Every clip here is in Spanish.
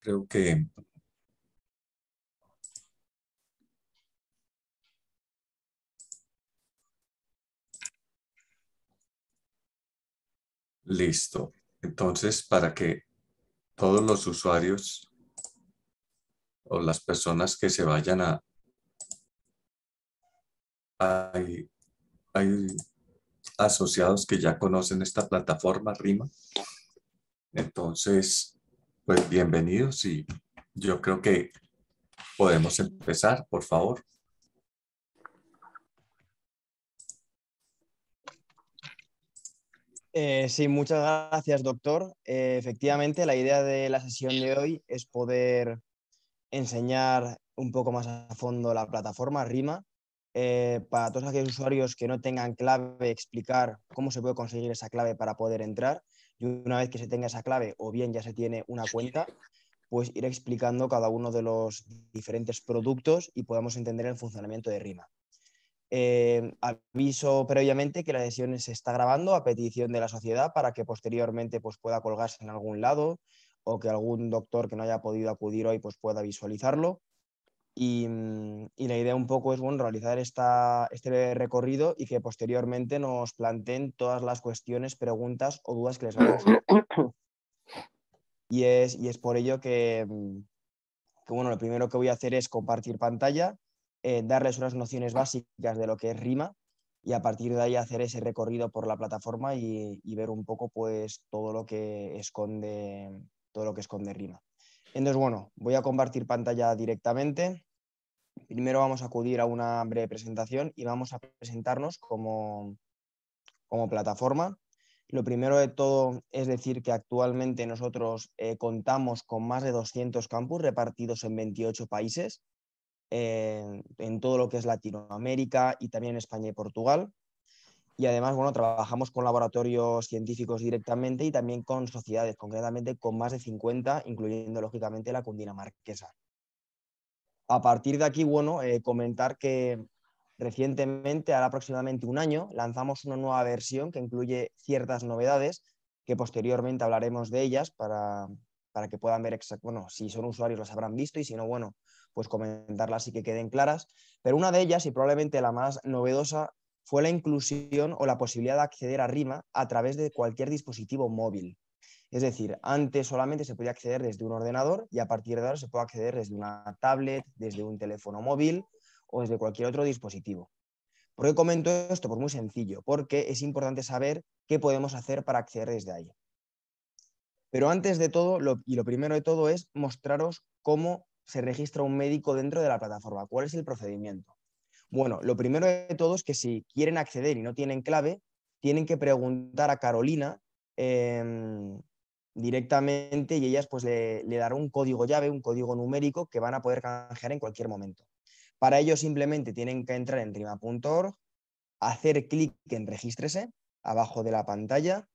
Creo que Listo. Entonces, para que todos los usuarios o las personas que se vayan a... Hay, hay asociados que ya conocen esta plataforma RIMA. Entonces, pues bienvenidos y yo creo que podemos empezar, por favor. Eh, sí, muchas gracias, doctor. Eh, efectivamente, la idea de la sesión de hoy es poder enseñar un poco más a fondo la plataforma RIMA eh, para todos aquellos usuarios que no tengan clave, explicar cómo se puede conseguir esa clave para poder entrar y una vez que se tenga esa clave o bien ya se tiene una cuenta, pues ir explicando cada uno de los diferentes productos y podamos entender el funcionamiento de RIMA. Eh, aviso previamente que la sesión se está grabando a petición de la sociedad para que posteriormente pues, pueda colgarse en algún lado o que algún doctor que no haya podido acudir hoy pues, pueda visualizarlo. Mm, y, la idea un poco es bueno, realizar esta, este recorrido y que posteriormente nos planteen todas las cuestiones, preguntas o dudas que les vamos y es, y es por ello mm, que, bueno, lo primero que voy a hacer es compartir pantalla, eh, darles unas nociones básicas de lo que es RIMA y a partir de ahí hacer ese recorrido por la plataforma y, ver un poco pues, todo, lo que esconde, todo lo que esconde RIMA. Entonces, bueno, voy a compartir pantalla directamente. Primero vamos a acudir a una breve presentación y vamos a presentarnos como, plataforma. Lo primero de todo es decir que actualmente nosotros eh, contamos con más de 200 campus repartidos en 28 países, eh, en todo lo que es Latinoamérica y también España y Portugal. Y además, bueno, trabajamos con laboratorios científicos directamente y también con sociedades, concretamente con más de 50, incluyendo lógicamente la Cundinamarquesa. A partir de aquí, bueno, eh, comentar que recientemente, hará aproximadamente un año, lanzamos una nueva versión que incluye ciertas novedades que posteriormente hablaremos de ellas para, que puedan ver, bueno, si son usuarios las habrán visto y si no, bueno, pues comentarlas y que queden claras. Pero una de ellas, y probablemente la más novedosa, fue la inclusión o la posibilidad de acceder a RIMA a través de cualquier dispositivo móvil. Es decir, antes solamente se podía acceder desde un ordenador y a partir de ahora se puede acceder desde una tablet, desde un teléfono móvil o desde cualquier otro dispositivo. ¿Por qué comento esto? Por pues muy sencillo, porque es importante saber qué podemos hacer para acceder desde ahí. Pero antes de todo, y lo primero de todo es mostraros cómo se registra un médico dentro de la plataforma, cuál es el procedimiento. Bueno, lo primero de todo es que si quieren acceder y no tienen clave, tienen que preguntar a Carolina, em, directamente y ellas pues le, darán un código llave, un código numérico que van a poder canjear en cualquier momento. Para ello simplemente tienen que entrar en rima.org, hacer clic en regístrese abajo de la pantalla.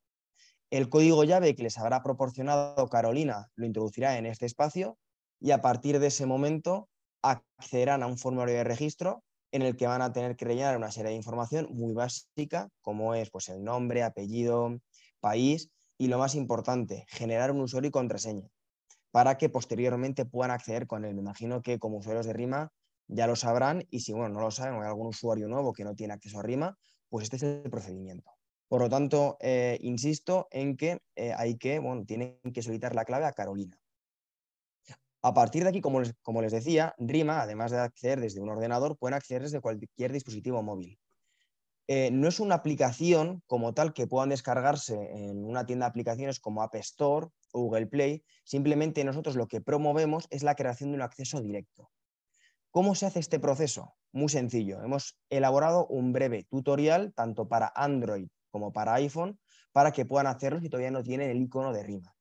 El código llave que les habrá proporcionado Carolina lo introducirá en este espacio y a partir de ese momento accederán a un formulario de registro en el que van a tener que rellenar una serie de información muy básica como es pues, el nombre, apellido, país y lo más importante, generar un usuario y contraseña para que posteriormente puedan acceder con él. Me imagino que como usuarios de Rima ya lo sabrán y si bueno, no lo saben o hay algún usuario nuevo que no tiene acceso a Rima, pues este es el procedimiento. Por lo tanto, eh, insisto en que eh, hay que, bueno, tienen que solicitar la clave a Carolina. A partir de aquí, como les, como les decía, RIMA, además de acceder desde un ordenador, pueden acceder desde cualquier dispositivo móvil. Eh, no es una aplicación como tal que puedan descargarse en una tienda de aplicaciones como App Store o Google Play. Simplemente nosotros lo que promovemos es la creación de un acceso directo. ¿Cómo se hace este proceso? Muy sencillo. Hemos elaborado un breve tutorial tanto para Android como para iPhone para que puedan hacerlo si todavía no tienen el icono de rima.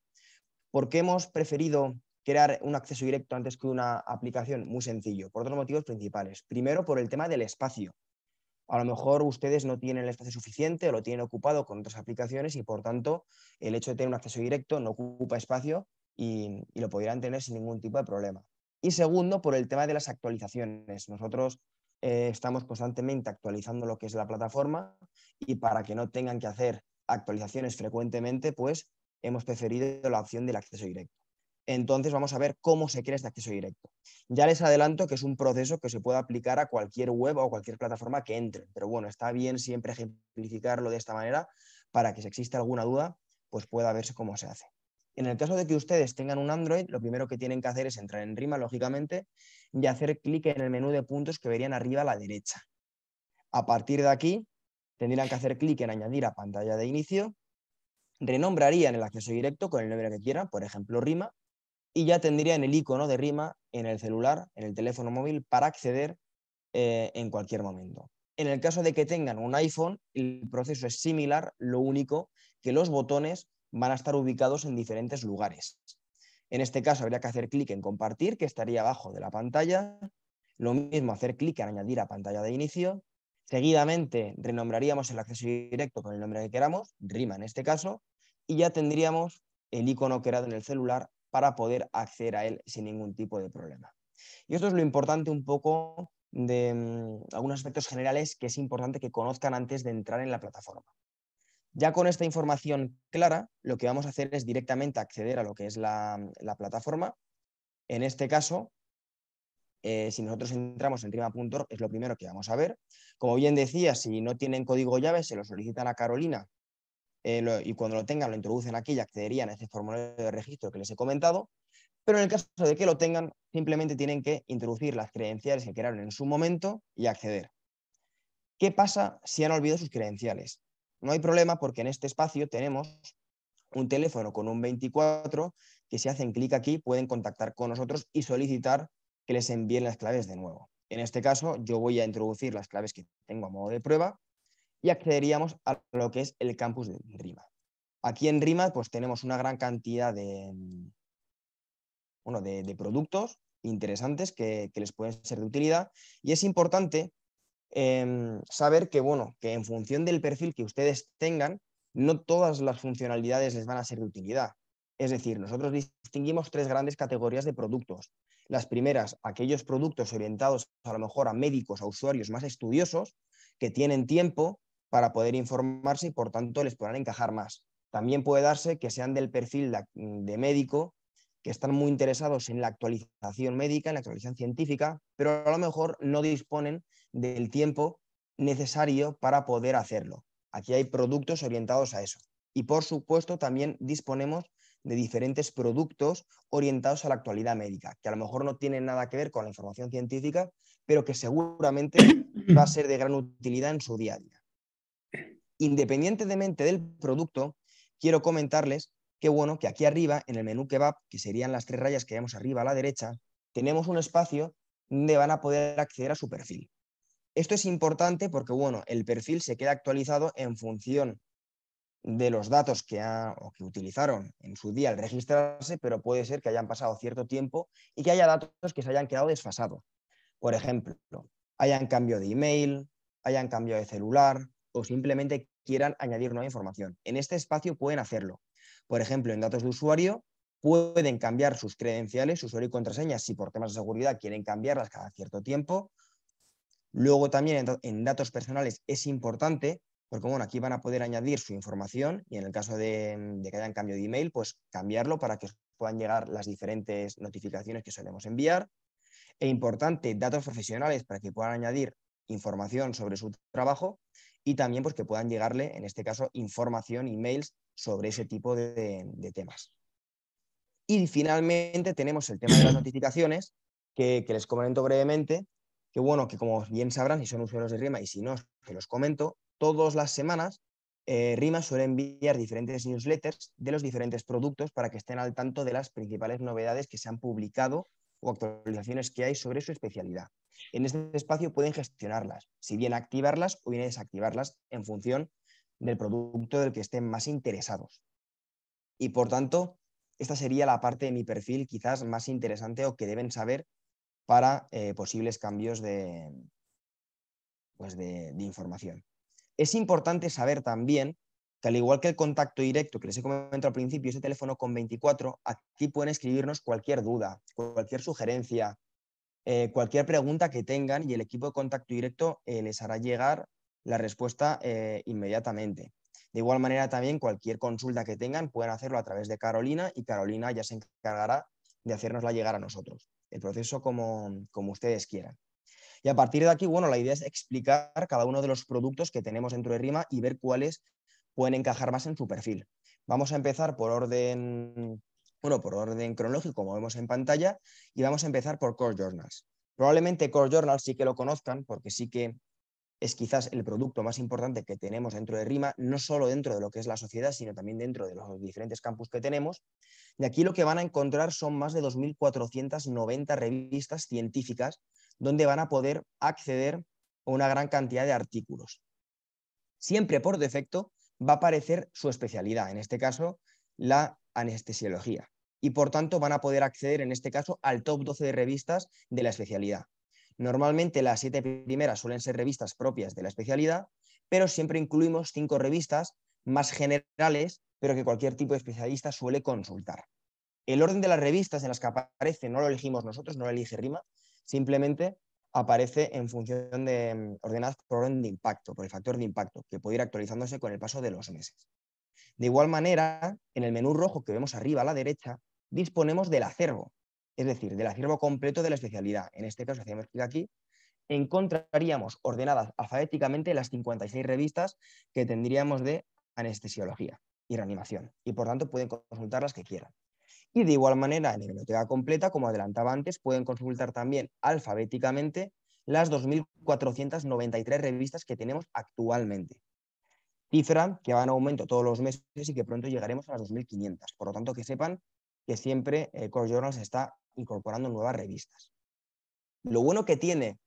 ¿Por qué hemos preferido crear un acceso directo antes que una aplicación? Muy sencillo, por dos motivos principales. Primero, por el tema del espacio a lo mejor ustedes no tienen el espacio suficiente o lo tienen ocupado con otras aplicaciones y por tanto el hecho de tener un acceso directo no ocupa espacio y, lo podrían tener sin ningún tipo de problema. Y segundo, por el tema de las actualizaciones. Nosotros eh, estamos constantemente actualizando lo que es la plataforma y para que no tengan que hacer actualizaciones frecuentemente, pues hemos preferido la opción del acceso directo entonces vamos a ver cómo se crea este acceso directo. Ya les adelanto que es un proceso que se puede aplicar a cualquier web o cualquier plataforma que entre, pero bueno, está bien siempre ejemplificarlo de esta manera para que si existe alguna duda, pues pueda verse cómo se hace. En el caso de que ustedes tengan un Android, lo primero que tienen que hacer es entrar en RIMA, lógicamente, y hacer clic en el menú de puntos que verían arriba a la derecha. A partir de aquí, tendrían que hacer clic en añadir a pantalla de inicio, renombrarían el acceso directo con el nombre que quieran, por ejemplo, RIMA, y ya tendrían el icono de rima en el celular, en el teléfono móvil, para acceder eh, en cualquier momento. En el caso de que tengan un iPhone, el proceso es similar, lo único que los botones van a estar ubicados en diferentes lugares. En este caso, habría que hacer clic en compartir, que estaría abajo de la pantalla. Lo mismo hacer clic en añadir a pantalla de inicio. Seguidamente, renombraríamos el acceso directo con el nombre que queramos, rima en este caso, y ya tendríamos el icono creado en el celular para poder acceder a él sin ningún tipo de problema. Y esto es lo importante un poco de mm, algunos aspectos generales que es importante que conozcan antes de entrar en la plataforma. Ya con esta información clara, lo que vamos a hacer es directamente acceder a lo que es la, mm, plataforma. En este caso, eh, si nosotros entramos en Rima.org, es lo primero que vamos a ver. Como bien decía, si no tienen código llave, se lo solicitan a Carolina eh, y cuando lo tengan lo introducen aquí y accederían a ese formulario de registro que les he comentado, pero en el caso de que lo tengan, simplemente tienen que introducir las credenciales que crearon en su momento y acceder. ¿Qué pasa si han olvidado sus credenciales? No hay problema porque en este espacio tenemos un teléfono con un 24 que si hacen clic aquí pueden contactar con nosotros y solicitar que les envíen las claves de nuevo. En este caso yo voy a introducir las claves que tengo a modo de prueba y accederíamos a lo que es el campus de RIMA. Aquí en RIMA pues, tenemos una gran cantidad de, de, productos interesantes que, les pueden ser de utilidad y es importante em, saber que, bueno, que en función del perfil que ustedes tengan, no todas las funcionalidades les van a ser de utilidad. Es decir, nosotros distinguimos tres grandes categorías de productos. Las primeras, aquellos productos orientados a lo mejor a médicos, a usuarios más estudiosos, que tienen tiempo, para poder informarse y por tanto les podrán encajar más. También puede darse que sean del perfil de, médico que están muy interesados en la actualización médica, en la actualización científica, pero a lo mejor no disponen del tiempo necesario para poder hacerlo. Aquí hay productos orientados a eso. Y por supuesto, también disponemos de diferentes productos orientados a la actualidad médica, que a lo mejor no tienen nada que ver con la información científica, pero que seguramente va a ser de gran utilidad en su día a día. Independientemente del producto, quiero comentarles que, bueno, que aquí arriba, en el menú va que serían las tres rayas que vemos arriba a la derecha, tenemos un espacio donde van a poder acceder a su perfil. Esto es importante porque, bueno, el perfil se queda actualizado en función de los datos que, o que utilizaron en su día al registrarse, pero puede ser que hayan pasado cierto tiempo y que haya datos que se hayan quedado desfasados. Por ejemplo, hayan cambio de email, hayan cambio de celular, o simplemente quieran añadir nueva información. En este espacio pueden hacerlo. Por ejemplo, en datos de usuario pueden cambiar sus credenciales, usuario y contraseña, si por temas de seguridad quieren cambiarlas cada cierto tiempo. Luego también en datos personales es importante, porque bueno, aquí van a poder añadir su información y en el caso de, que hayan cambio de email, pues cambiarlo para que puedan llegar las diferentes notificaciones que solemos enviar. E importante, datos profesionales para que puedan añadir información sobre su trabajo y también pues, que puedan llegarle, en este caso, información, emails sobre ese tipo de, temas. Y finalmente tenemos el tema de las notificaciones, que, les comento brevemente, que bueno, que como bien sabrán, si son usuarios de RIMA y si no, que los comento, todas las semanas eh, RIMA suele enviar diferentes newsletters de los diferentes productos para que estén al tanto de las principales novedades que se han publicado o actualizaciones que hay sobre su especialidad en este espacio pueden gestionarlas, si bien activarlas o bien desactivarlas en función del producto del que estén más interesados. Y por tanto, esta sería la parte de mi perfil quizás más interesante o que deben saber para eh, posibles cambios pues de, de, información. Es importante saber también que al igual que el contacto directo que les he comentado al principio, ese teléfono con 24, aquí pueden escribirnos cualquier duda, cualquier sugerencia, eh, cualquier pregunta que tengan y el equipo de contacto directo eh, les hará llegar la respuesta eh, inmediatamente. De igual manera también cualquier consulta que tengan pueden hacerlo a través de Carolina y Carolina ya se encargará de hacérnosla llegar a nosotros. El proceso como, como ustedes quieran. Y a partir de aquí, bueno, la idea es explicar cada uno de los productos que tenemos dentro de RIMA y ver cuáles pueden encajar más en su perfil. Vamos a empezar por orden bueno, por orden cronológico, como vemos en pantalla, y vamos a empezar por Core Journals. Probablemente Core Journals sí que lo conozcan, porque sí que es quizás el producto más importante que tenemos dentro de RIMA, no solo dentro de lo que es la sociedad, sino también dentro de los diferentes campus que tenemos. Y aquí lo que van a encontrar son más de 2.490 revistas científicas donde van a poder acceder a una gran cantidad de artículos. Siempre por defecto va a aparecer su especialidad, en este caso la anestesiología y por tanto van a poder acceder en este caso al top 12 de revistas de la especialidad. Normalmente las siete primeras suelen ser revistas propias de la especialidad, pero siempre incluimos cinco revistas más generales, pero que cualquier tipo de especialista suele consultar. El orden de las revistas en las que aparece no lo elegimos nosotros, no lo elige RIMA, simplemente aparece en función de mm, ordenadas por orden de impacto, por el factor de impacto, que puede ir actualizándose con el paso de los meses. De igual manera, en el menú rojo que vemos arriba a la derecha, disponemos del acervo, es decir, del acervo completo de la especialidad. En este caso, hacemos clic aquí, encontraríamos ordenadas alfabéticamente las 56 revistas que tendríamos de anestesiología y reanimación, y por tanto pueden consultar las que quieran. Y de igual manera, en la biblioteca completa, como adelantaba antes, pueden consultar también alfabéticamente las 2.493 revistas que tenemos actualmente. Cifra que va en aumento todos los meses y que pronto llegaremos a las 2.500. Por lo tanto, que sepan que siempre eh, Core Journals está incorporando nuevas revistas. Lo bueno que tiene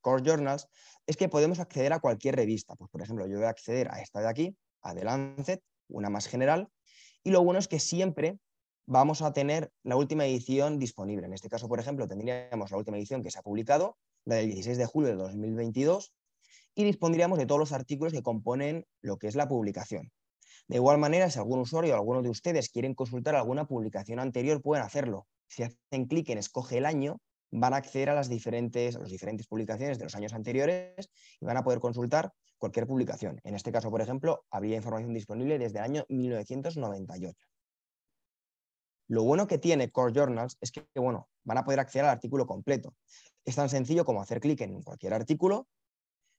Core Journals es que podemos acceder a cualquier revista. Pues, por ejemplo, yo voy a acceder a esta de aquí, a The Lancet, una más general, y lo bueno es que siempre vamos a tener la última edición disponible. En este caso, por ejemplo, tendríamos la última edición que se ha publicado, la del 16 de julio de 2022, y dispondríamos de todos los artículos que componen lo que es la publicación. De igual manera, si algún usuario o alguno de ustedes quieren consultar alguna publicación anterior, pueden hacerlo. Si hacen clic en Escoge el año, van a acceder a las diferentes, las diferentes publicaciones de los años anteriores y van a poder consultar cualquier publicación. En este caso, por ejemplo, habría información disponible desde el año 1998. Lo bueno que tiene Core Journals es que, bueno, van a poder acceder al artículo completo. Es tan sencillo como hacer clic en cualquier artículo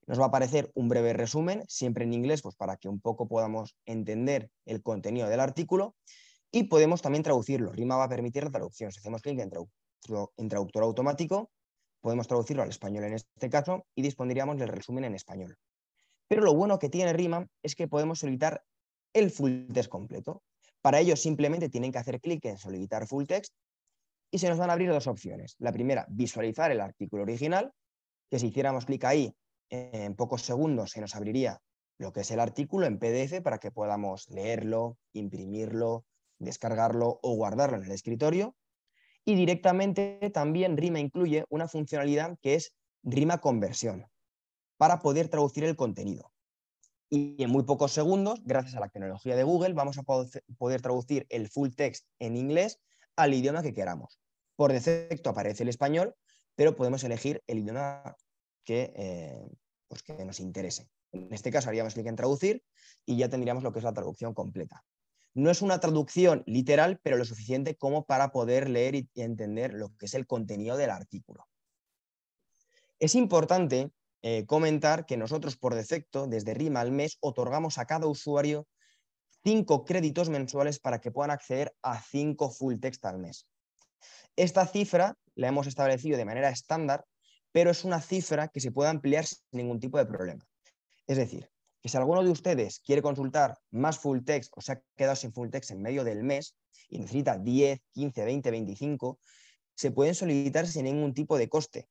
nos va a aparecer un breve resumen, siempre en inglés, pues para que un poco podamos entender el contenido del artículo y podemos también traducirlo. RIMA va a permitir la traducción. Si hacemos clic en, en traductor automático, podemos traducirlo al español en este caso y dispondríamos del resumen en español. Pero lo bueno que tiene RIMA es que podemos solicitar el full text completo. Para ello simplemente tienen que hacer clic en solicitar full text y se nos van a abrir dos opciones. La primera, visualizar el artículo original, que si hiciéramos clic ahí en pocos segundos se nos abriría lo que es el artículo en PDF para que podamos leerlo, imprimirlo, descargarlo o guardarlo en el escritorio. Y directamente también Rima incluye una funcionalidad que es Rima conversión para poder traducir el contenido. Y en muy pocos segundos, gracias a la tecnología de Google, vamos a poder traducir el full text en inglés al idioma que queramos. Por defecto aparece el español, pero podemos elegir el idioma eh, pues que, nos interese. En este caso haríamos clic en traducir y ya tendríamos lo que es la traducción completa. No es una traducción literal, pero lo suficiente como para poder leer y entender lo que es el contenido del artículo. Es importante eh, comentar que nosotros por defecto, desde RIMA al mes, otorgamos a cada usuario cinco créditos mensuales para que puedan acceder a cinco full text al mes. Esta cifra la hemos establecido de manera estándar pero es una cifra que se puede ampliar sin ningún tipo de problema. Es decir, que si alguno de ustedes quiere consultar más full text o se ha quedado sin full text en medio del mes y necesita 10, 15, 20, 25, se pueden solicitar sin ningún tipo de coste.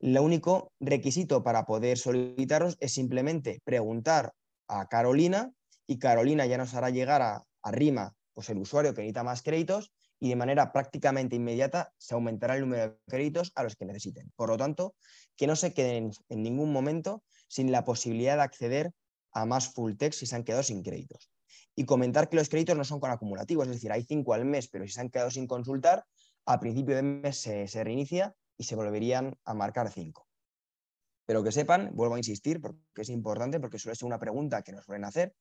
Lo único requisito para poder solicitarlos es simplemente preguntar a Carolina y Carolina ya nos hará llegar a, a Rima pues el usuario que necesita más créditos y de manera prácticamente inmediata se aumentará el número de créditos a los que necesiten. Por lo tanto, que no se queden en ningún momento sin la posibilidad de acceder a más full text si se han quedado sin créditos. Y comentar que los créditos no son con acumulativos, es decir, hay cinco al mes, pero si se han quedado sin consultar, a principio de mes se, reinicia y se volverían a marcar cinco. Pero que sepan, vuelvo a insistir, porque es importante, porque suele ser una pregunta que nos suelen hacer,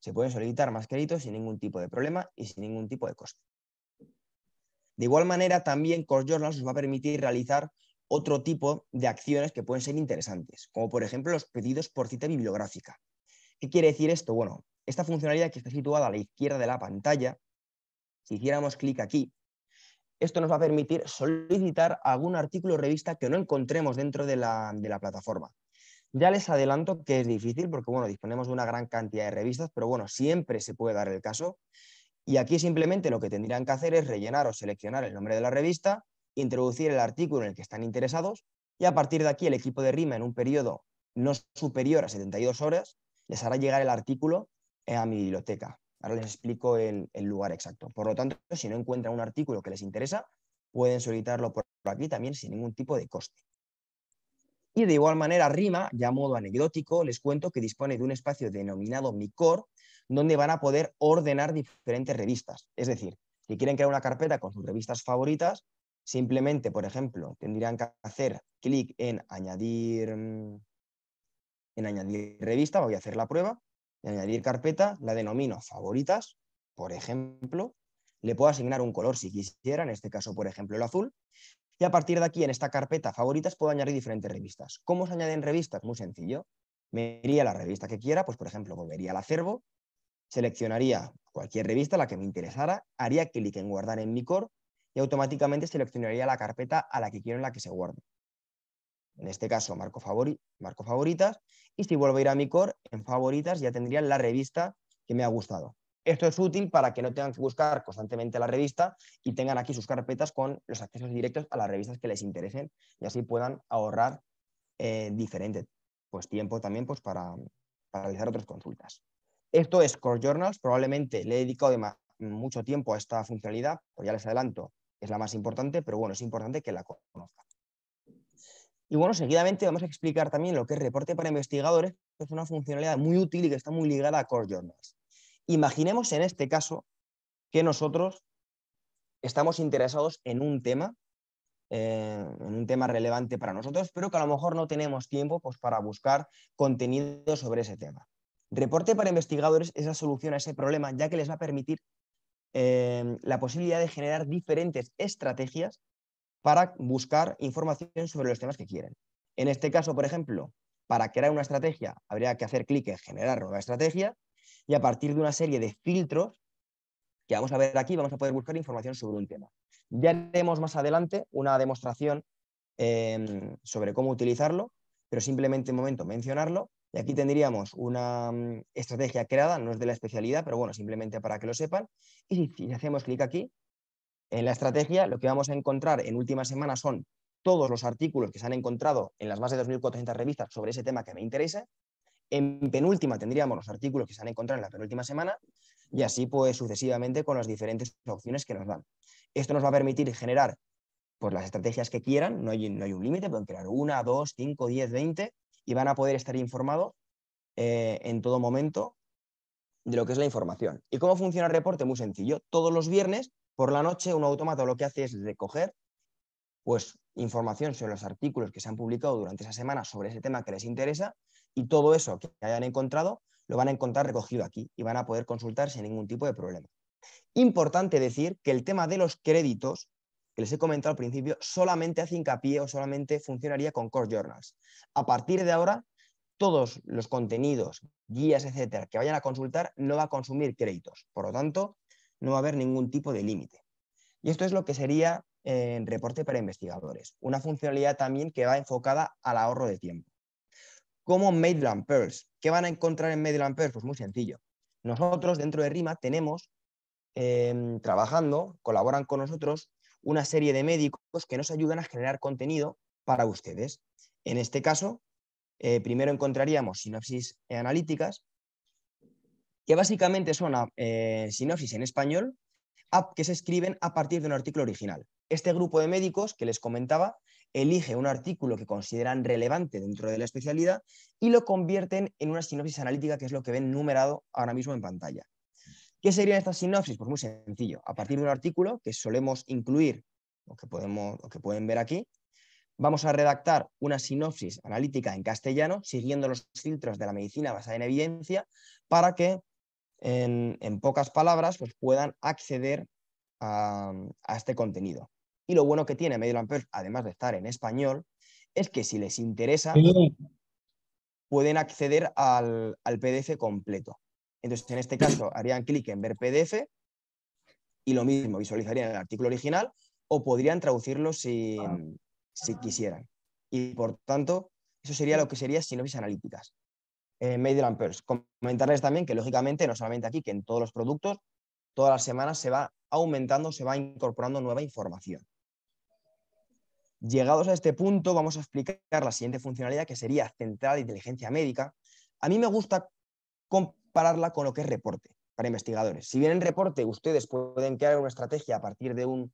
se pueden solicitar más créditos sin ningún tipo de problema y sin ningún tipo de coste. De igual manera, también Core Journals nos va a permitir realizar otro tipo de acciones que pueden ser interesantes, como por ejemplo los pedidos por cita bibliográfica. ¿Qué quiere decir esto? Bueno, esta funcionalidad que está situada a la izquierda de la pantalla, si hiciéramos clic aquí, esto nos va a permitir solicitar algún artículo o revista que no encontremos dentro de la, de la plataforma. Ya les adelanto que es difícil porque, bueno, disponemos de una gran cantidad de revistas, pero bueno, siempre se puede dar el caso y aquí simplemente lo que tendrían que hacer es rellenar o seleccionar el nombre de la revista, introducir el artículo en el que están interesados y a partir de aquí el equipo de RIMA en un periodo no superior a 72 horas les hará llegar el artículo eh, a mi biblioteca. Ahora les explico el, lugar exacto. Por lo tanto, si no encuentran un artículo que les interesa, pueden solicitarlo por aquí también sin ningún tipo de coste. Y de igual manera, RIMA, ya a modo anecdótico, les cuento que dispone de un espacio denominado MICOR, donde van a poder ordenar diferentes revistas. Es decir, si quieren crear una carpeta con sus revistas favoritas, simplemente, por ejemplo, tendrían que hacer clic en añadir, mm, en añadir revista, voy a hacer la prueba, añadir carpeta, la denomino favoritas, por ejemplo, le puedo asignar un color si quisiera, en este caso, por ejemplo, el azul, y a partir de aquí, en esta carpeta favoritas, puedo añadir diferentes revistas. ¿Cómo se añaden revistas? Muy sencillo. Me iría la revista que quiera, pues por ejemplo, volvería al acervo, Seleccionaría cualquier revista, la que me interesara, haría clic en guardar en mi core y automáticamente seleccionaría la carpeta a la que quiero en la que se guarde. En este caso, marco, marco favoritas y si vuelvo a ir a mi core, en favoritas ya tendría la revista que me ha gustado. Esto es útil para que no tengan que buscar constantemente la revista y tengan aquí sus carpetas con los accesos directos a las revistas que les interesen y así puedan ahorrar eh, diferente pues, tiempo también pues, para realizar otras consultas. Esto es Core Journals, probablemente le he dedicado mucho tiempo a esta funcionalidad, pues ya les adelanto, es la más importante, pero bueno, es importante que la conozcan. Y bueno, seguidamente vamos a explicar también lo que es reporte para investigadores, que es una funcionalidad muy útil y que está muy ligada a Core Journals. Imaginemos en este caso que nosotros estamos interesados en un tema, eh, en un tema relevante para nosotros, pero que a lo mejor no tenemos tiempo pues, para buscar contenido sobre ese tema. Reporte para investigadores es la solución a ese problema, ya que les va a permitir em, la posibilidad de generar diferentes estrategias para buscar información sobre los temas que quieren. En este caso, por ejemplo, para crear una estrategia habría que hacer clic en generar nueva estrategia y a partir de una serie de filtros que vamos a ver aquí vamos a poder buscar información sobre un tema. Ya haremos más adelante una demostración em, sobre cómo utilizarlo, pero simplemente un momento mencionarlo. Y aquí tendríamos una mm, estrategia creada, no es de la especialidad, pero bueno, simplemente para que lo sepan. Y si, hacemos clic aquí, en la estrategia, lo que vamos a encontrar en última semana son todos los artículos que se han encontrado en las más de 2.400 revistas sobre ese tema que me interesa. En penúltima tendríamos los artículos que se han encontrado en la penúltima semana y así pues sucesivamente con las diferentes opciones que nos dan. Esto nos va a permitir generar pues, las estrategias que quieran, no hay, no hay un límite, pueden crear una, dos, cinco, diez, veinte, y van a poder estar informados eh, en todo momento de lo que es la información. ¿Y cómo funciona el reporte? Muy sencillo. Todos los viernes por la noche un autómata lo que hace es recoger pues, información sobre los artículos que se han publicado durante esa semana sobre ese tema que les interesa y todo eso que hayan encontrado lo van a encontrar recogido aquí y van a poder consultar sin ningún tipo de problema. Importante decir que el tema de los créditos que les he comentado al principio, solamente hace hincapié o solamente funcionaría con Core Journals. A partir de ahora, todos los contenidos, guías, etcétera, que vayan a consultar no va a consumir créditos. Por lo tanto, no va a haber ningún tipo de límite. Y esto es lo que sería en eh, reporte para investigadores, una funcionalidad también que va enfocada al ahorro de tiempo. Como Maidland Pearls. ¿Qué van a encontrar en Maidland Pearls? Pues muy sencillo. Nosotros dentro de RIMA tenemos eh, trabajando, colaboran con nosotros una serie de médicos que nos ayudan a generar contenido para ustedes. En este caso, eh, primero encontraríamos sinopsis analíticas, que básicamente son ah, eh, sinopsis en español que se escriben a partir de un artículo original. Este grupo de médicos que les comentaba elige un artículo que consideran relevante dentro de la especialidad y lo convierten en una sinopsis analítica, que es lo que ven numerado ahora mismo en pantalla. ¿Qué serían estas sinopsis? Pues muy sencillo. A partir de un artículo que solemos incluir, lo que, podemos, que pueden ver aquí, vamos a redactar una sinopsis analítica en castellano, siguiendo los filtros de la medicina basada en evidencia, para que en, pocas palabras pues puedan acceder a, este contenido. Y lo bueno que tiene Mediolanpers, además de estar en español, es que si les interesa, pueden acceder al PDF completo. Entonces, en este caso, harían clic en ver PDF y lo mismo, visualizarían el artículo original o podrían traducirlo ah. si, quisieran. Y por tanto, eso sería lo que sería sinopsis analíticas. Eh, in Pearls. Comentarles también que, lógicamente, no solamente aquí, que en todos los productos, todas las semanas se va aumentando, se va incorporando nueva información. Llegados a este punto, vamos a explicar la siguiente funcionalidad, que sería central de inteligencia médica. A mí me gusta compararla con lo que es reporte para investigadores. Si bien en reporte ustedes pueden crear una estrategia a partir de, un,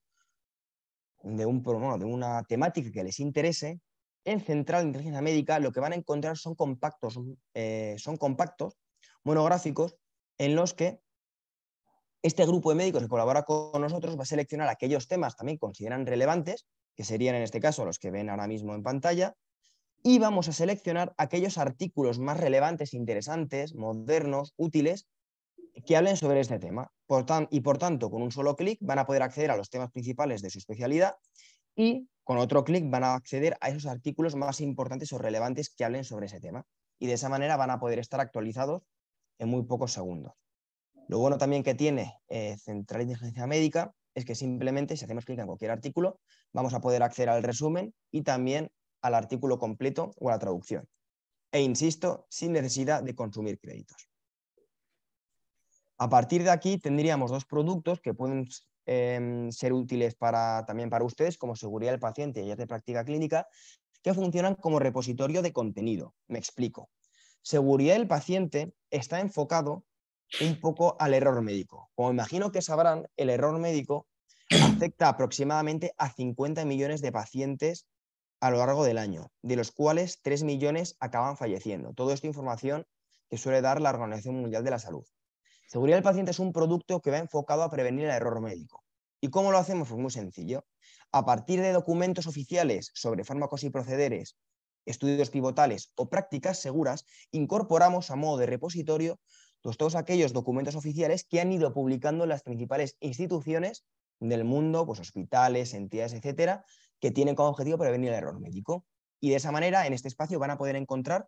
de, un, de una temática que les interese, en Central de Inteligencia Médica lo que van a encontrar son compactos, eh, son compactos monográficos en los que este grupo de médicos que colabora con nosotros va a seleccionar aquellos temas también consideran relevantes, que serían en este caso los que ven ahora mismo en pantalla, y vamos a seleccionar aquellos artículos más relevantes, interesantes, modernos, útiles, que hablen sobre este tema. Por y por tanto, con un solo clic van a poder acceder a los temas principales de su especialidad y con otro clic van a acceder a esos artículos más importantes o relevantes que hablen sobre ese tema. Y de esa manera van a poder estar actualizados en muy pocos segundos. Lo bueno también que tiene eh, Central Inteligencia Médica es que simplemente si hacemos clic en cualquier artículo vamos a poder acceder al resumen y también al artículo completo o a la traducción. E insisto, sin necesidad de consumir créditos. A partir de aquí tendríamos dos productos que pueden em, ser útiles para, también para ustedes como seguridad del paciente y ya de práctica clínica que funcionan como repositorio de contenido. Me explico. Seguridad del paciente está enfocado un poco al error médico. Como imagino que sabrán, el error médico afecta aproximadamente a 50 millones de pacientes a lo largo del año, de los cuales 3 millones acaban falleciendo. Todo esto información que suele dar la Organización Mundial de la Salud. Seguridad del paciente es un producto que va enfocado a prevenir el error médico. ¿Y cómo lo hacemos? Pues muy sencillo. A partir de documentos oficiales sobre fármacos y procederes, estudios pivotales o prácticas seguras, incorporamos a modo de repositorio pues, todos aquellos documentos oficiales que han ido publicando las principales instituciones del mundo, pues hospitales, entidades, etcétera, que tiene como objetivo prevenir el error médico. Y de esa manera, en este espacio van a poder encontrar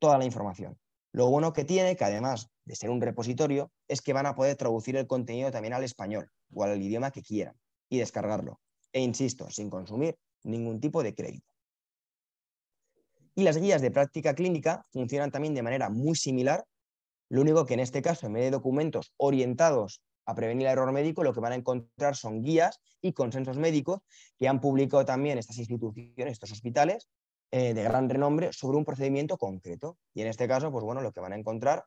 toda la información. Lo bueno que tiene, que además de ser un repositorio, es que van a poder traducir el contenido también al español o al idioma que quieran y descargarlo. E insisto, sin consumir ningún tipo de crédito. Y las guías de práctica clínica funcionan también de manera muy similar, lo único que en este caso, en medio de documentos orientados a prevenir el error médico, lo que van a encontrar son guías y consensos médicos que han publicado también estas instituciones, estos hospitales eh, de gran renombre sobre un procedimiento concreto. Y en este caso, pues bueno, lo que van a encontrar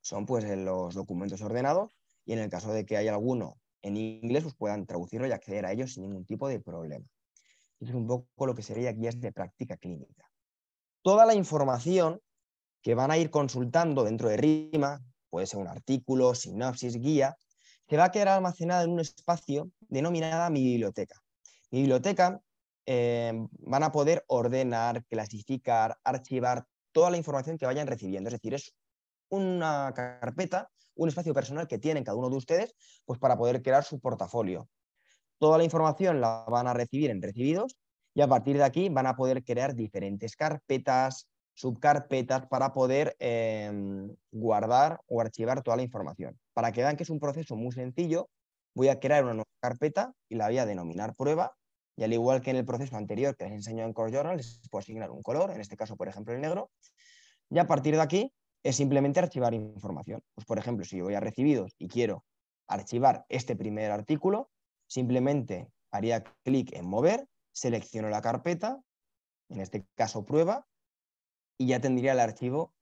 son pues eh, los documentos ordenados y en el caso de que haya alguno en inglés, pues puedan traducirlo y acceder a ellos sin ningún tipo de problema. es un poco lo que sería guías de práctica clínica. Toda la información que van a ir consultando dentro de RIMA, puede ser un artículo, sinopsis, guía, que va a quedar almacenada en un espacio denominada mi biblioteca. Mi biblioteca eh, van a poder ordenar, clasificar, archivar toda la información que vayan recibiendo. Es decir, es una carpeta, un espacio personal que tienen cada uno de ustedes pues para poder crear su portafolio. Toda la información la van a recibir en recibidos y a partir de aquí van a poder crear diferentes carpetas, subcarpetas para poder em, guardar o archivar toda la información. Para que vean que es un proceso muy sencillo, voy a crear una nueva carpeta y la voy a denominar prueba. Y al igual que en el proceso anterior que les enseñó en Core Journal, les puedo asignar un color, en este caso, por ejemplo, el negro. Y a partir de aquí es simplemente archivar información. Pues, por ejemplo, si yo voy a recibidos y quiero archivar este primer artículo, simplemente haría clic en mover, selecciono la carpeta, en este caso prueba, y ya tendría el archivo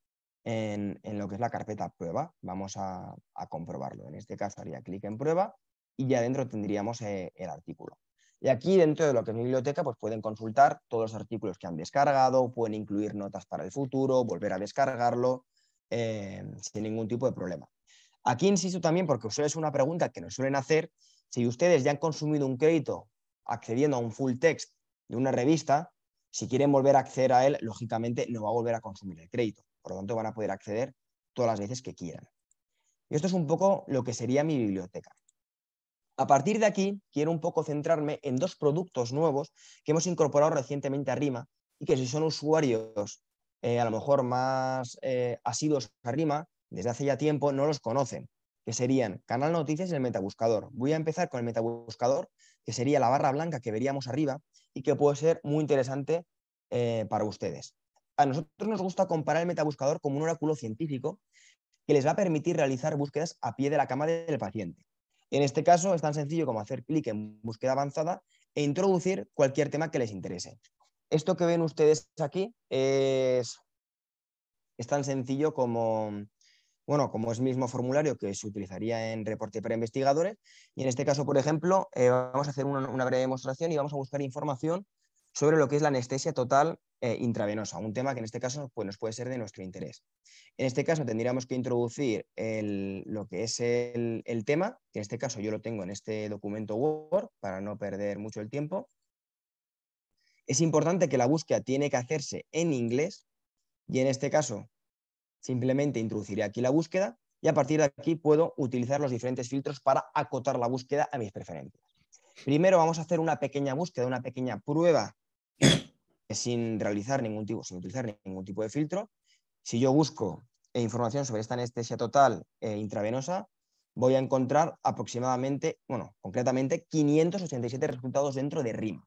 en, lo que es la carpeta prueba. Vamos a, comprobarlo. En este caso haría clic en prueba y ya dentro tendríamos eh, el artículo. Y aquí dentro de lo que es mi biblioteca, pues pueden consultar todos los artículos que han descargado, pueden incluir notas para el futuro, volver a descargarlo eh, sin ningún tipo de problema. Aquí insisto también, porque es una pregunta que nos suelen hacer, si ustedes ya han consumido un crédito accediendo a un full text de una revista, si quieren volver a acceder a él, lógicamente no va a volver a consumir el crédito. Por lo tanto, van a poder acceder todas las veces que quieran. Y esto es un poco lo que sería mi biblioteca. A partir de aquí, quiero un poco centrarme en dos productos nuevos que hemos incorporado recientemente a RIMA y que si son usuarios eh, a lo mejor más eh, asiduos a RIMA, desde hace ya tiempo no los conocen, que serían Canal Noticias y el Metabuscador. Voy a empezar con el Metabuscador que sería la barra blanca que veríamos arriba y que puede ser muy interesante eh, para ustedes. A nosotros nos gusta comparar el metabuscador como un oráculo científico que les va a permitir realizar búsquedas a pie de la cama del paciente. En este caso es tan sencillo como hacer clic en búsqueda avanzada e introducir cualquier tema que les interese. Esto que ven ustedes aquí es, es tan sencillo como bueno, como es mismo formulario que se utilizaría en reporte para investigadores. Y en este caso, por ejemplo, eh, vamos a hacer una, breve demostración y vamos a buscar información sobre lo que es la anestesia total eh, intravenosa, un tema que en este caso pues, nos puede ser de nuestro interés. En este caso tendríamos que introducir lo que es el, el tema, que en este caso yo lo tengo en este documento Word para no perder mucho el tiempo. Es importante que la búsqueda tiene que hacerse en inglés y en este caso Simplemente introduciré aquí la búsqueda y a partir de aquí puedo utilizar los diferentes filtros para acotar la búsqueda a mis preferencias. Primero vamos a hacer una pequeña búsqueda, una pequeña prueba sin realizar ningún tipo, sin utilizar ningún tipo de filtro. Si yo busco e información sobre esta anestesia total e intravenosa, voy a encontrar aproximadamente, bueno, concretamente 587 resultados dentro de RIMA.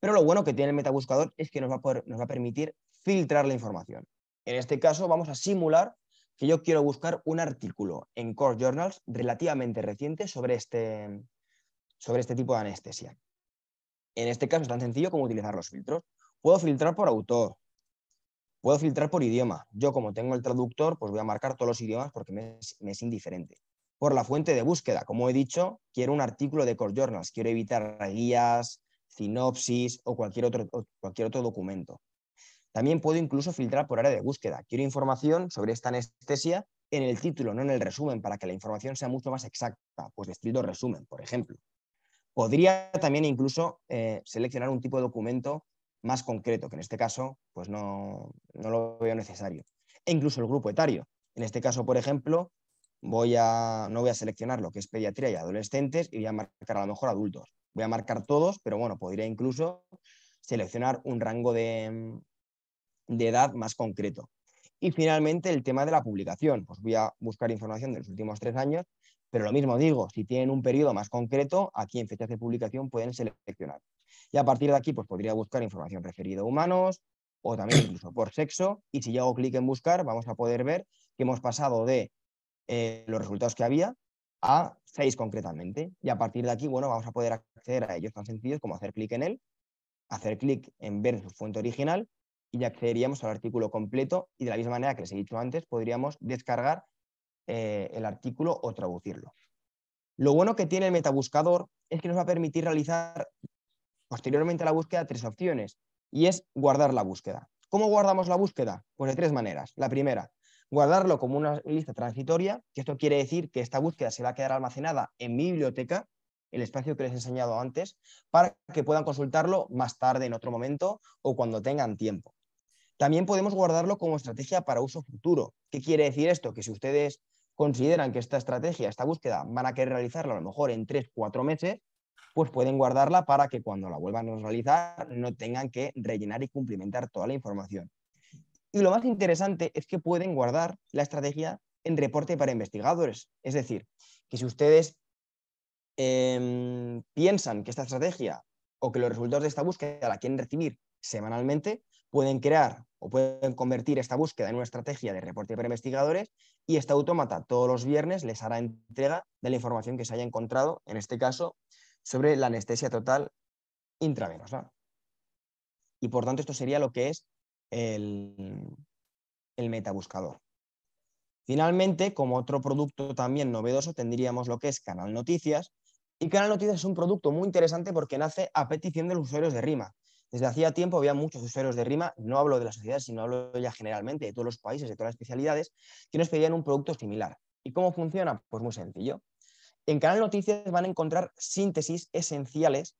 Pero lo bueno que tiene el metabuscador es que nos va a permitir filtrar la información. En este caso vamos a simular que yo quiero buscar un artículo en Core Journals relativamente reciente sobre este, sobre este tipo de anestesia. En este caso es tan sencillo como utilizar los filtros. Puedo filtrar por autor, puedo filtrar por idioma. Yo como tengo el traductor, pues voy a marcar todos los idiomas porque me es, indiferente. Por la fuente de búsqueda, como he dicho, quiero un artículo de Core Journals, quiero evitar guías, sinopsis o cualquier otro, cualquier otro documento. También puedo incluso filtrar por área de búsqueda. Quiero información sobre esta anestesia en el título, no en el resumen, para que la información sea mucho más exacta, pues destrito resumen, por ejemplo. Podría también incluso eh, seleccionar un tipo de documento más concreto, que en este caso pues no, no lo veo necesario. E incluso el grupo etario. En este caso, por ejemplo, voy a, no voy a seleccionar lo que es pediatría y adolescentes y voy a marcar a lo mejor adultos. Voy a marcar todos, pero bueno, podría incluso seleccionar un rango de, de edad más concreto. Y finalmente el tema de la publicación. Pues voy a buscar información de los últimos tres años, pero lo mismo digo, si tienen un periodo más concreto, aquí en fechas de publicación pueden seleccionar. Y a partir de aquí, pues podría buscar información referida a humanos o también incluso por sexo. Y si yo hago clic en buscar, vamos a poder ver que hemos pasado de eh, los resultados que había a seis concretamente. Y a partir de aquí, bueno, vamos a poder acceder a ellos tan sencillos como hacer clic en él, hacer clic en ver su fuente original y accederíamos al artículo completo y de la misma manera que les he dicho antes, podríamos descargar eh, el artículo o traducirlo. Lo bueno que tiene el metabuscador es que nos va a permitir realizar posteriormente a la búsqueda tres opciones y es guardar la búsqueda. ¿Cómo guardamos la búsqueda? Pues de tres maneras. La primera, guardarlo como una lista transitoria, que esto quiere decir que esta búsqueda se va a quedar almacenada en mi biblioteca, el espacio que les he enseñado antes, para que puedan consultarlo más tarde en otro momento o cuando tengan tiempo. También podemos guardarlo como estrategia para uso futuro. ¿Qué quiere decir esto? Que si ustedes consideran que esta estrategia, esta búsqueda, van a querer realizarla a lo mejor en tres, cuatro meses, pues pueden guardarla para que cuando la vuelvan a realizar no tengan que rellenar y cumplimentar toda la información. Y lo más interesante es que pueden guardar la estrategia en reporte para investigadores. Es decir, que si ustedes em, piensan que esta estrategia o que los resultados de esta búsqueda la quieren recibir semanalmente, pueden crear o pueden convertir esta búsqueda en una estrategia de reporte para investigadores y este autómata todos los viernes les hará entrega de la información que se haya encontrado, en este caso, sobre la anestesia total intravenosa. Y por tanto, esto sería lo que es el, el metabuscador. Finalmente, como otro producto también novedoso, tendríamos lo que es Canal Noticias. Y Canal Noticias es un producto muy interesante porque nace a petición de los usuarios de RIMA. Desde hacía tiempo había muchos usuarios de RIMA, no hablo de la sociedad, sino hablo ya generalmente de todos los países, de todas las especialidades, que nos pedían un producto similar. ¿Y cómo funciona? Pues muy sencillo. En Canal Noticias van a encontrar síntesis esenciales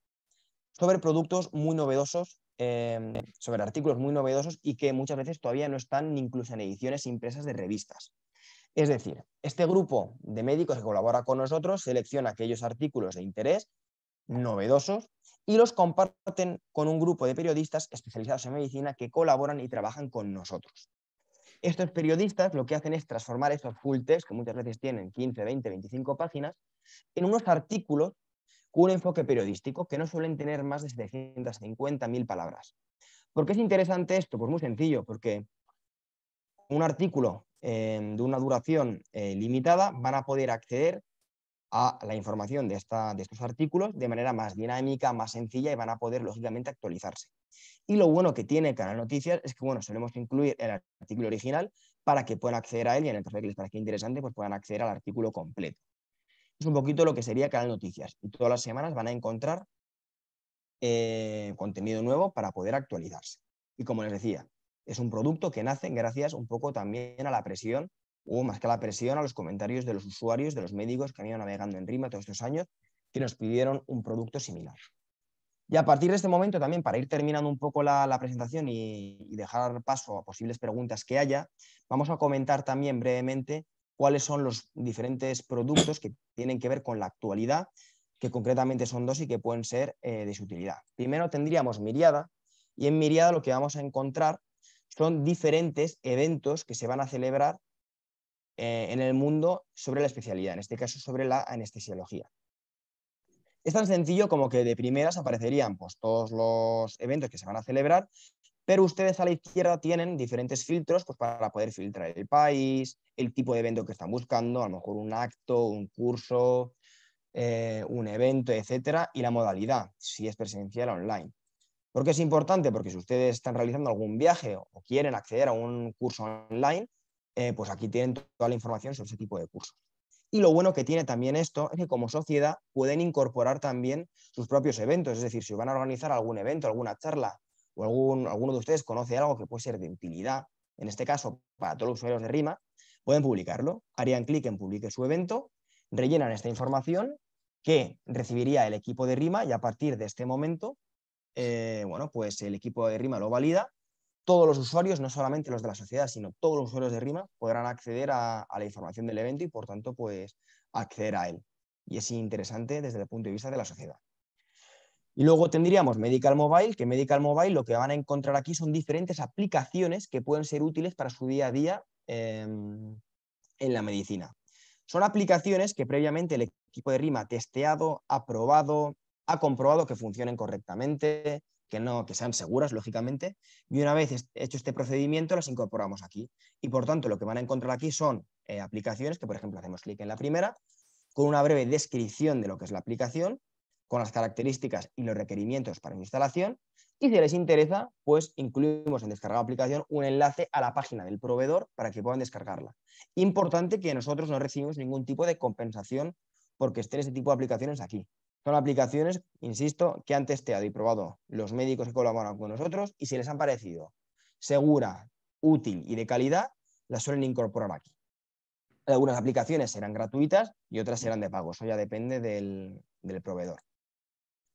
sobre productos muy novedosos, em, sobre artículos muy novedosos y que muchas veces todavía no están incluso en ediciones impresas de revistas. Es decir, este grupo de médicos que colabora con nosotros selecciona aquellos artículos de interés novedosos y los comparten con un grupo de periodistas especializados en medicina que colaboran y trabajan con nosotros. Estos periodistas lo que hacen es transformar estos full que muchas veces tienen 15, 20, 25 páginas, en unos artículos con un enfoque periodístico que no suelen tener más de 750.000 palabras. ¿Por qué es interesante esto? Pues muy sencillo, porque un artículo eh, de una duración eh, limitada van a poder acceder a la información de, esta, de estos artículos de manera más dinámica, más sencilla y van a poder, lógicamente, actualizarse. Y lo bueno que tiene Canal Noticias es que, bueno, solemos incluir el artículo original para que puedan acceder a él y en el caso de que les parezca interesante, pues puedan acceder al artículo completo. Es un poquito lo que sería Canal Noticias y todas las semanas van a encontrar eh, contenido nuevo para poder actualizarse. Y como les decía, es un producto que nace gracias un poco también a la presión hubo más que la presión a los comentarios de los usuarios, de los médicos que han ido navegando en RIMA todos estos años, que nos pidieron un producto similar. Y a partir de este momento también, para ir terminando un poco la, presentación y, dejar paso a posibles preguntas que haya, vamos a comentar también brevemente cuáles son los diferentes productos que tienen que ver con la actualidad, que concretamente son dos y que pueden ser eh, de su utilidad. Primero tendríamos Miriada, y en Miriada lo que vamos a encontrar son diferentes eventos que se van a celebrar eh, en el mundo sobre la especialidad, en este caso sobre la anestesiología. Es tan sencillo como que de primeras aparecerían pues, todos los eventos que se van a celebrar, pero ustedes a la izquierda tienen diferentes filtros pues, para poder filtrar el país, el tipo de evento que están buscando, a lo mejor un acto, un curso, eh, un evento, etcétera, y la modalidad, si es presencial o online. ¿Por qué es importante? Porque si ustedes están realizando algún viaje o quieren acceder a un curso online, eh, pues aquí tienen toda la información sobre ese tipo de cursos. Y lo bueno que tiene también esto es que como sociedad pueden incorporar también sus propios eventos, es decir, si van a organizar algún evento, alguna charla o algún, alguno de ustedes conoce algo que puede ser de utilidad, en este caso para todos los usuarios de RIMA, pueden publicarlo, harían clic en publique su evento, rellenan esta información que recibiría el equipo de RIMA y a partir de este momento, eh, bueno, pues el equipo de RIMA lo valida todos los usuarios, no solamente los de la sociedad, sino todos los usuarios de RIMA podrán acceder a, la información del evento y por tanto pues acceder a él. Y es interesante desde el punto de vista de la sociedad. Y luego tendríamos Medical Mobile, que Medical Mobile lo que van a encontrar aquí son diferentes aplicaciones que pueden ser útiles para su día a día em, en la medicina. Son aplicaciones que previamente el equipo de RIMA ha testeado, aprobado, ha comprobado que funcionen correctamente, que, no, que sean seguras, lógicamente, y una vez hecho este procedimiento las incorporamos aquí. Y por tanto, lo que van a encontrar aquí son eh, aplicaciones que, por ejemplo, hacemos clic en la primera, con una breve descripción de lo que es la aplicación, con las características y los requerimientos para instalación, y si les interesa, pues incluimos en descargar la aplicación un enlace a la página del proveedor para que puedan descargarla. Importante que nosotros no recibimos ningún tipo de compensación porque estén este tipo de aplicaciones aquí. Son aplicaciones, insisto, que han testeado y probado los médicos que colaboran con nosotros y si les han parecido segura, útil y de calidad, las suelen incorporar aquí. Algunas aplicaciones serán gratuitas y otras serán de pago. Eso ya depende del, proveedor.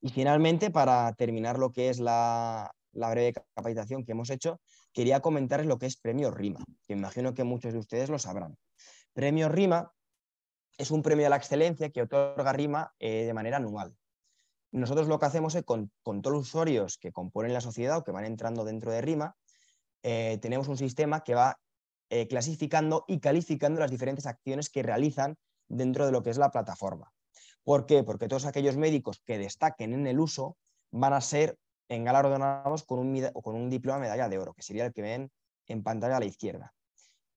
Y finalmente, para terminar lo que es la, la breve capacitación que hemos hecho, quería comentarles lo que es Premio RIMA, que imagino que muchos de ustedes lo sabrán. Premio RIMA es un premio a la excelencia que otorga RIMA eh, de manera anual. Nosotros lo que hacemos es, con, todos los usuarios que componen la sociedad o que van entrando dentro de RIMA, eh, tenemos un sistema que va eh, clasificando y calificando las diferentes acciones que realizan dentro de lo que es la plataforma. ¿Por qué? Porque todos aquellos médicos que destaquen en el uso van a ser engalardonados con con un diploma medalla de oro, que sería el que ven en pantalla a la izquierda.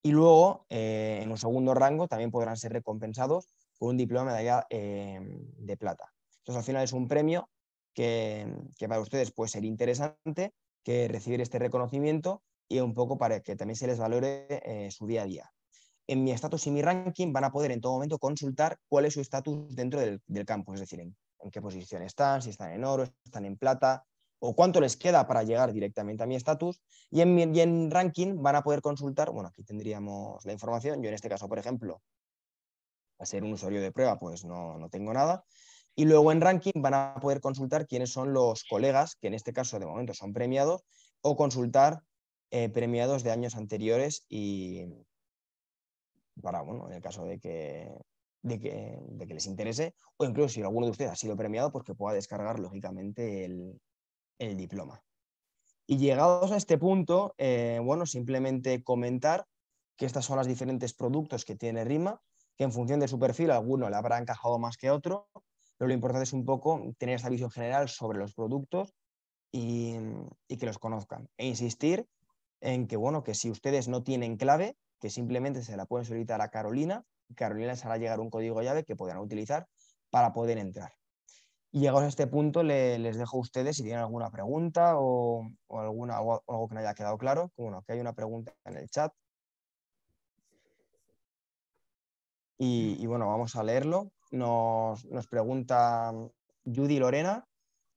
Y luego, eh, en un segundo rango, también podrán ser recompensados con un diploma de medalla eh, de plata. Entonces, al final es un premio que, para ustedes puede ser interesante, que recibir este reconocimiento y un poco para que también se les valore eh, su día a día. En mi estatus y mi ranking van a poder en todo momento consultar cuál es su estatus dentro del, campo, es decir, en, en, qué posición están, si están en oro, están en plata, o cuánto les queda para llegar directamente a mi estatus y en, en ranking van a poder consultar, bueno, aquí tendríamos la información, yo en este caso, por ejemplo, a ser un usuario de prueba, pues no, tengo nada, y luego en ranking van a poder consultar quiénes son los colegas, que en este caso de momento son premiados, o consultar eh, premiados de años anteriores y para, bueno, en el caso de que, de que, de que les interese, o incluso si alguno de ustedes ha sido premiado, pues que pueda descargar lógicamente el, el diploma. Y llegados a este punto, eh, bueno, simplemente comentar que estas son las diferentes productos que tiene RIMA, que en función de su perfil alguno le habrá encajado más que otro, pero lo importante es un poco tener esta visión general sobre los productos y, y que los conozcan. E insistir en que, bueno, que si ustedes no tienen clave, que simplemente se la pueden solicitar a Carolina, y Carolina les hará llegar un código llave que podrán utilizar para poder entrar llegados a este punto, les dejo a ustedes si tienen alguna pregunta o, algo que no haya quedado claro. Bueno, aquí hay una pregunta en el chat. Y, bueno, vamos a leerlo. Nos, pregunta Judy Lorena,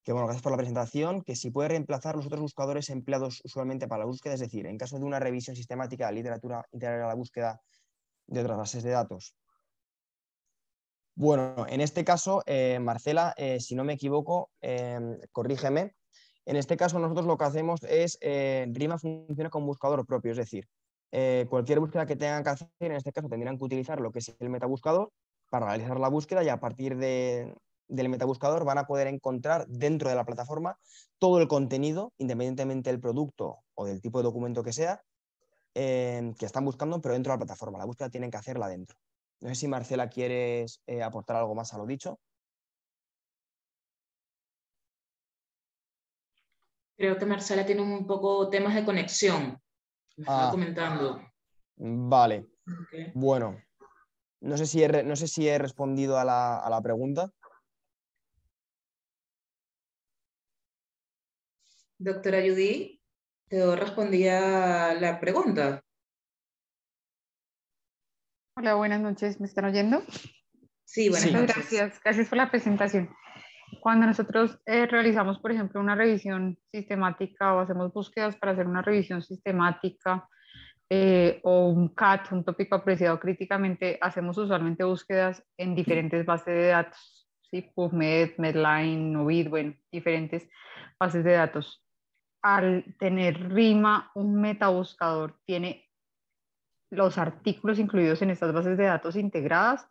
que bueno, gracias por la presentación, que si puede reemplazar los otros buscadores empleados usualmente para la búsqueda, es decir, en caso de una revisión sistemática de la literatura integral a la búsqueda de otras bases de datos, bueno, en este caso, eh, Marcela, eh, si no me equivoco, eh, corrígeme. En este caso, nosotros lo que hacemos es, Rima funciona con buscador propio, es decir, cualquier búsqueda que tengan que hacer, en este caso tendrán que utilizar lo que es el metabuscador para realizar la búsqueda y a partir de, del metabuscador van a poder encontrar dentro de la plataforma todo el contenido, independientemente del producto o del tipo de documento que sea, que están buscando, pero dentro de la plataforma. La búsqueda tienen que hacerla dentro. No sé si Marcela quieres eh, aportar algo más a lo dicho. Creo que Marcela tiene un poco temas de conexión. Me estaba ah. comentando. Vale. Bueno, no sé si he, no sé si he respondido a la, a la pregunta. Doctora Judy, te respondía la pregunta. Hola, buenas noches. ¿Me están oyendo? Sí, buenas noches. Gracias, gracias por la presentación. Cuando nosotros eh, realizamos, por ejemplo, una revisión sistemática o hacemos búsquedas para hacer una revisión sistemática eh, o un CAT, un tópico apreciado críticamente, hacemos usualmente búsquedas en diferentes bases de datos, ¿sí? PubMed, Medline, Novid, bueno, diferentes bases de datos al tener RIMA, un metabuscador tiene los artículos incluidos en estas bases de datos integradas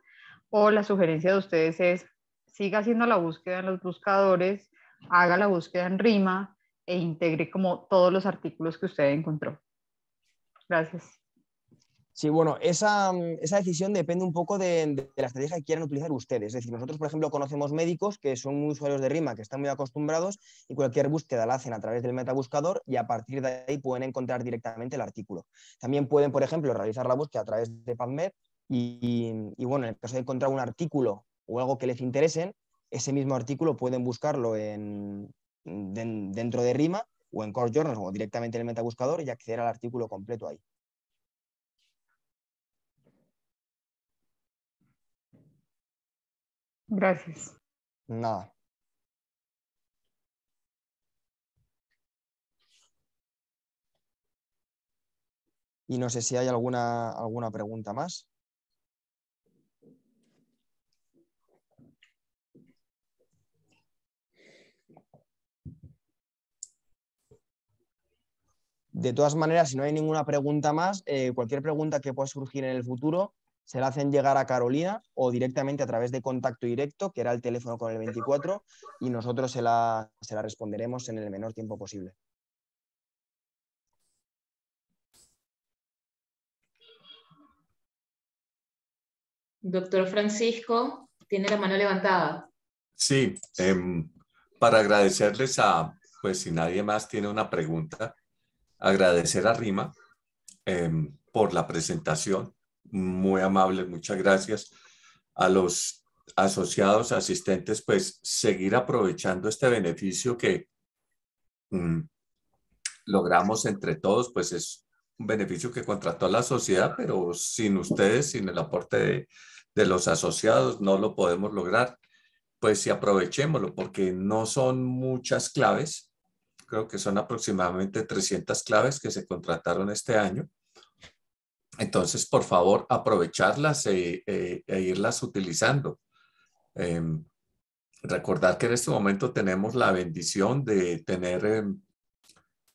o la sugerencia de ustedes es siga haciendo la búsqueda en los buscadores, haga la búsqueda en RIMA e integre como todos los artículos que usted encontró. Gracias. Sí, bueno, mm, esa, decisión depende un poco de, la estrategia que quieran utilizar ustedes. Es decir, nosotros, por ejemplo, conocemos médicos que son muy usuarios de RIMA, que están muy acostumbrados y cualquier búsqueda la hacen a través del metabuscador y a partir de ahí pueden encontrar directamente el artículo. También pueden, por ejemplo, realizar la búsqueda a través de PubMed y, bueno, en el caso de encontrar un artículo o algo que les interesen, ese mismo artículo pueden buscarlo dentro de RIMA o en Core Journals o directamente en el metabuscador y acceder al artículo completo ahí. Gracias. Nada. Y no sé si hay alguna, alguna pregunta más. De todas maneras, si no hay ninguna pregunta más, eh, cualquier pregunta que pueda surgir en el futuro, se la hacen llegar a Carolina o directamente a través de contacto directo, que era el teléfono con el 24, y nosotros se la, responderemos en el menor tiempo posible. Doctor Francisco, tiene la mano levantada. Sí, em, para agradecerles a, pues si nadie más tiene una pregunta, agradecer a Rima em, por la presentación muy amable, muchas gracias. A los asociados, asistentes, pues seguir aprovechando este beneficio que mm, logramos entre todos, pues es un beneficio que contrató la sociedad, pero sin ustedes, sin el aporte de, de los asociados, no lo podemos lograr. Pues si aprovechémoslo, porque no son muchas claves, creo que son aproximadamente 300 claves que se contrataron este año entonces, por favor, aprovecharlas eh, eh, e, irlas utilizando. Em, recordar que en este momento tenemos la bendición de tener em,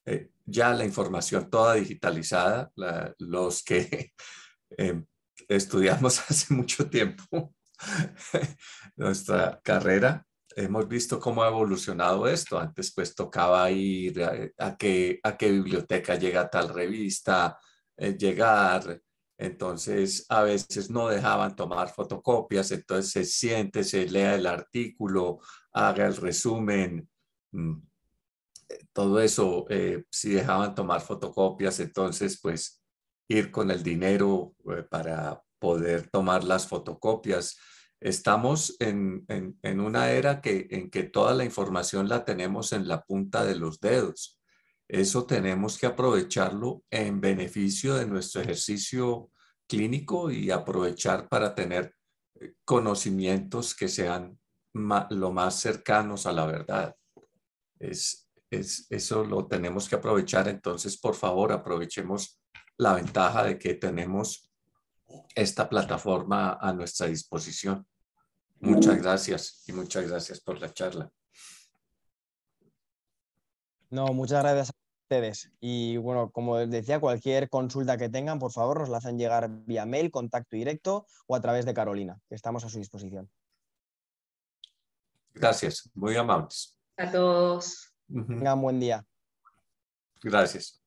eh, ya la información toda digitalizada, los que em, estudiamos hace mucho tiempo nuestra carrera. Hemos visto cómo ha evolucionado esto. Antes pues tocaba ir a qué biblioteca llega tal revista, eh, llegar, entonces a veces no dejaban tomar fotocopias, entonces se siente, se lea el artículo, haga el resumen, mm, eh, todo eso, eh, si dejaban tomar fotocopias, entonces pues ir con el dinero para poder tomar las fotocopias. Estamos en, en, una era que, en que toda la información la tenemos en la punta de los dedos. Eso tenemos que aprovecharlo en beneficio de nuestro ejercicio clínico y aprovechar para tener eh, conocimientos que sean lo más cercanos a la verdad. Es, eso lo tenemos que aprovechar. Entonces, por favor, aprovechemos la ventaja de que tenemos esta plataforma a nuestra disposición. Muchas gracias y muchas gracias por la charla. No, muchas gracias a ustedes. Y bueno, como decía, cualquier consulta que tengan, por favor, nos la hacen llegar vía mail, contacto directo o a través de Carolina, que estamos a su disposición. Gracias, muy amables. A todos. Tengan buen día. Gracias.